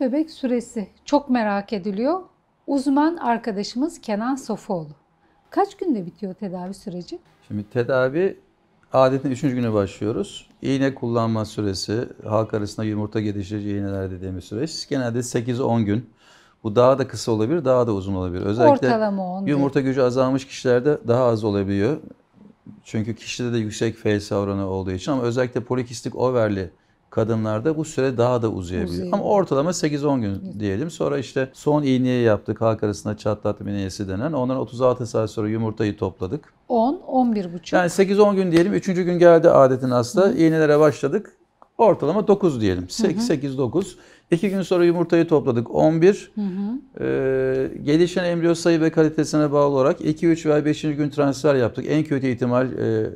bebek süresi çok merak ediliyor. Uzman arkadaşımız Kenan Sofoğlu. Kaç günde bitiyor tedavi süreci? Şimdi tedavi adetin 3. günü başlıyoruz. İğne kullanma süresi, halk arasında yumurta geliştirici iğneler dediğimiz süreç genelde 8-10 gün. Bu daha da kısa olabilir, daha da uzun olabilir. Özellikle Ortalama 10 gün. yumurta gücü azalmış kişilerde daha az olabiliyor. Çünkü kişide de yüksek FSH oranı olduğu için ama özellikle polikistik overli Kadınlarda bu süre daha da uzayabilir. Uzayabilir. Ama ortalama 8-10 gün diyelim. Sonra işte son iğneyi yaptık. Halk arasında çatlatma iğnesi denen. Ondan 36 saat sonra yumurtayı topladık. 10, 11 buçuk. Yani 8-10 gün diyelim. Üçüncü gün geldi adetin asla. Hı. İğnelere başladık. Ortalama 9 diyelim. 8-9. İki gün sonra yumurtayı topladık 11. Hı Ee, gelişen embriyo sayı ve kalitesine bağlı olarak 2, 3 veya 5. gün transfer yaptık. En kötü ihtimal e,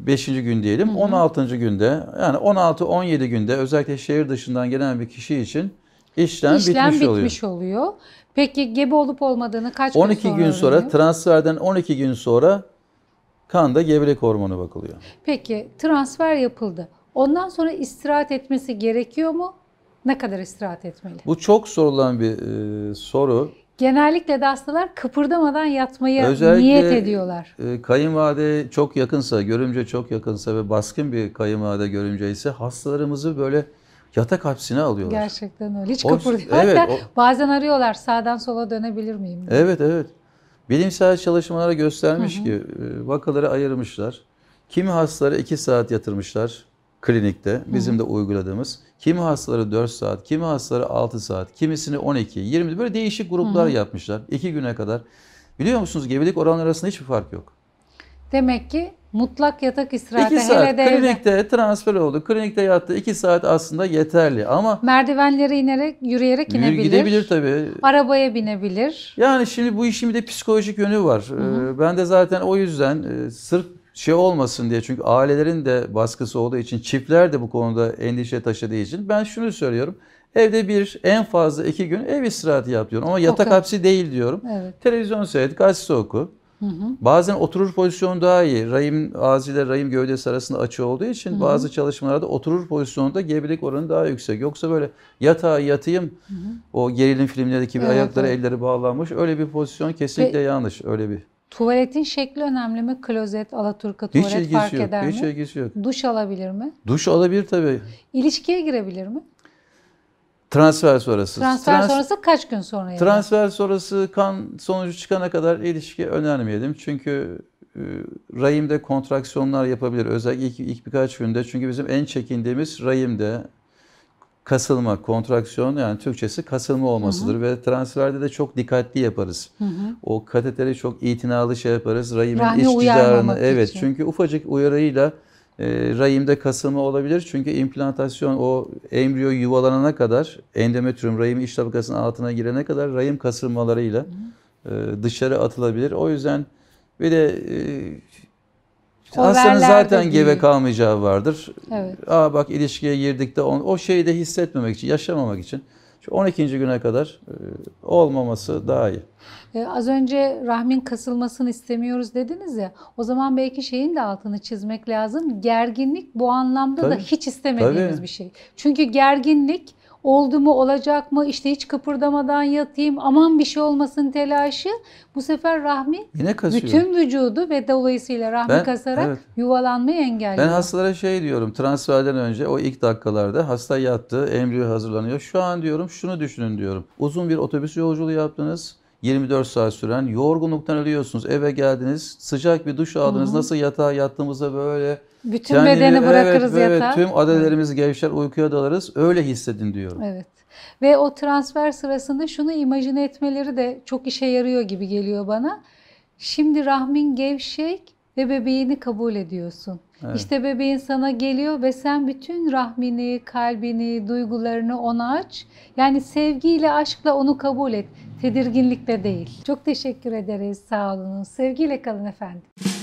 5. gün diyelim. Hı hı. 16. günde yani 16-17 günde özellikle şehir dışından gelen bir kişi için işlem, işlem bitmiş, bitmiş oluyor. bitmiş oluyor. Peki gebe olup olmadığını kaç gün sonra 12 gün sonra öğreniyor? transferden 12 gün sonra kanda gebelik hormonu bakılıyor. Peki transfer yapıldı. Ondan sonra istirahat etmesi gerekiyor mu? Ne kadar istirahat etmeli? Bu çok sorulan bir e, soru. Genellikle de hastalar kıpırdamadan yatmayı Özellikle, niyet ediyorlar. E, kayınvalide çok yakınsa, görümce çok yakınsa ve baskın bir kayınvalide görümce ise hastalarımızı böyle yatak hapsine alıyorlar. Gerçekten öyle. Hiç kıpırdıyor. Evet, bazen arıyorlar sağdan sola dönebilir miyim? Diye. Evet evet. Bilimsel çalışmalara göstermiş hı hı. ki e, vakaları ayırmışlar. Kimi hastaları 2 saat yatırmışlar klinikte bizim de uyguladığımız kimi hastaları 4 saat, kimi hastaları 6 saat, kimisini 12, 20 böyle değişik gruplar Hı. yapmışlar 2 güne kadar. Biliyor musunuz gebelik oranları arasında hiçbir fark yok. Demek ki mutlak yatak istirahatı iki saat, hele de klinikte evde. transfer oldu. Klinikte yattı. iki saat aslında yeterli ama merdivenlere inerek yürüyerek inebilir. Gidebilir tabii. Arabaya binebilir. Yani şimdi bu işin bir de psikolojik yönü var. hı. Ee, ben de zaten o yüzden e, sırf şey olmasın diye çünkü ailelerin de baskısı olduğu için çiftler de bu konuda endişe taşıdığı için ben şunu söylüyorum. Evde bir en fazla iki gün ev istirahati yap ama yatak okay. hapsi değil diyorum. Evet. Televizyon seyret, gazete oku. Hı hı. Bazen oturur pozisyon daha iyi. Rahim ağzı rahim gövdesi arasında açı olduğu için hı hı. bazı çalışmalarda oturur pozisyonda gebelik oranı daha yüksek. Yoksa böyle yatağa yatayım hı hı. o gerilim filmlerindeki evet, ayakları evet. elleri bağlanmış öyle bir pozisyon kesinlikle Ve, yanlış. Öyle bir Tuvaletin şekli önemli mi? Klozet, Alaturka tuvalet hiç fark yok, eder hiç mi? Hiç ilgisi yok. Duş alabilir mi? Duş alabilir tabii. İlişkiye girebilir mi? Transfer sonrası. Transfer Trans sonrası kaç gün sonra? Transfer sonrası kan sonucu çıkana kadar ilişki önermeyelim. Çünkü e, rahimde kontraksiyonlar yapabilir. Özellikle ilk, ilk birkaç günde. Çünkü bizim en çekindiğimiz rahimde, kasılma, kontraksiyon yani Türkçesi kasılma olmasıdır. Hı hı. Ve transferde de çok dikkatli yaparız. Hı hı. O kateteri çok itinalı şey yaparız. Rahimin Rahmi iç cidarını. Evet için. çünkü ufacık uyarıyla e, rahimde kasılma olabilir. Çünkü implantasyon o embriyo yuvalanana kadar endometrium rahim iç tabakasının altına girene kadar rahim kasılmalarıyla hı hı. E, dışarı atılabilir. O yüzden bir de e, Hastanın zaten değil. gebe kalmayacağı vardır. Evet. Aa bak ilişkiye girdik de on, o şeyi de hissetmemek için, yaşamamak için. Şu 12. güne kadar e, olmaması daha iyi. Ee, az önce rahmin kasılmasını istemiyoruz dediniz ya. O zaman belki şeyin de altını çizmek lazım. Gerginlik bu anlamda Tabii. da hiç istemediğimiz Tabii. bir şey. Çünkü gerginlik oldu mu olacak mı işte hiç kıpırdamadan yatayım aman bir şey olmasın telaşı bu sefer rahmi Yine bütün vücudu ve dolayısıyla rahmi ben, kasarak evet. yuvalanmayı engelliyor. Ben hastalara şey diyorum transferden önce o ilk dakikalarda hasta yattı embriyo hazırlanıyor şu an diyorum şunu düşünün diyorum uzun bir otobüs yolculuğu yaptınız 24 saat süren yorgunluktan ölüyorsunuz. Eve geldiniz, sıcak bir duş aldınız. Hı hı. Nasıl yatağa yattığımızda böyle bütün kendini, bedeni bırakırız evet, yatağa. Evet, tüm adelerimiz gevşer, uykuya dalarız. Öyle hissedin diyorum. Evet. Ve o transfer sırasında şunu imajine etmeleri de çok işe yarıyor gibi geliyor bana. Şimdi rahmin gevşek ve bebeğini kabul ediyorsun. Evet. İşte bebeğin sana geliyor ve sen bütün rahmini, kalbini, duygularını ona aç. Yani sevgiyle, aşkla onu kabul et. Tedirginlikle değil. Çok teşekkür ederiz. Sağ olun. Sevgiyle kalın efendim.